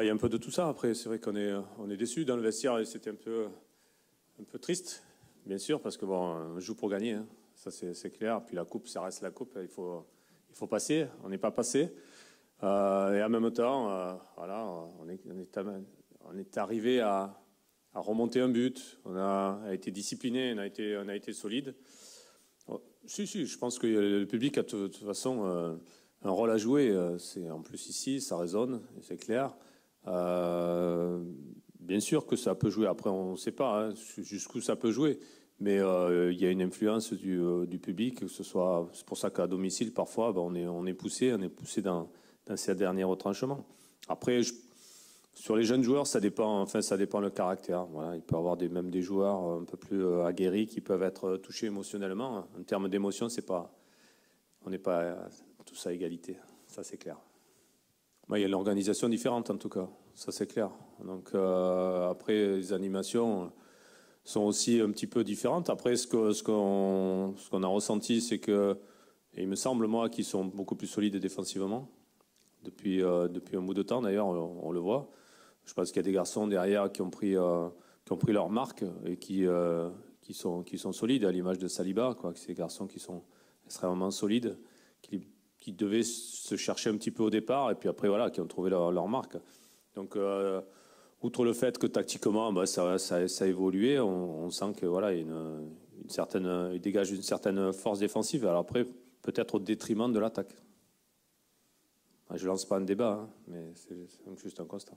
il y a un peu de tout ça. Après, c'est vrai qu'on est, on est déçu dans le vestiaire et c'était un peu, un peu triste, bien sûr, parce que bon, on joue pour gagner. Hein. Ça, c'est clair. Puis la coupe, ça reste la coupe. Il faut, il faut passer. On n'est pas passé. Euh, et en même temps, euh, voilà, on est, on est, arrivé à, à, remonter un but. On a, a été discipliné, on a été, on a été solide. Oh, si, si, je pense que le public a de toute façon euh, un rôle à jouer. C'est en plus ici, ça résonne, c'est clair. Euh, bien sûr que ça peut jouer. Après, on ne sait pas hein, jusqu'où ça peut jouer. Mais euh, il y a une influence euh, du, public, que ce soit. C'est pour ça qu'à domicile, parfois, ben, on, est, on est poussé, on est poussé dans, dans ces derniers retranchements. Après, sur les jeunes joueurs, ça dépend. Enfin, ça dépend le caractère. Voilà, il peut y avoir des, même des joueurs un peu plus aguerris qui peuvent être touchés émotionnellement. En termes d'émotion, c'est pas, on n'est pas tous à égalité. Ça, c'est clair il y a une organisation différente en tout cas, ça c'est clair. Donc euh, après, les animations sont aussi un petit peu différentes. Après, ce qu'on a ressenti, c'est que, il me semble moi, qu'ils sont beaucoup plus solides défensivement depuis euh, un bout de temps. D'ailleurs, on, le voit. Je pense qu'il y a des garçons derrière qui ont pris euh, qui leur marque et qui sont solides à l'image de Saliba, quoi. Ces garçons qui sont extrêmement solides, qui qui devaient se chercher un petit peu au départ et puis après, voilà, qui ont trouvé leur, marque. Donc, euh, outre le fait que tactiquement, bah, ça, ça, a évolué, on, sent que voilà, une, une certaine, il dégage une certaine force défensive. Alors après, peut-être au détriment de l'attaque. Je lance pas un débat, hein, mais c'est juste un constat.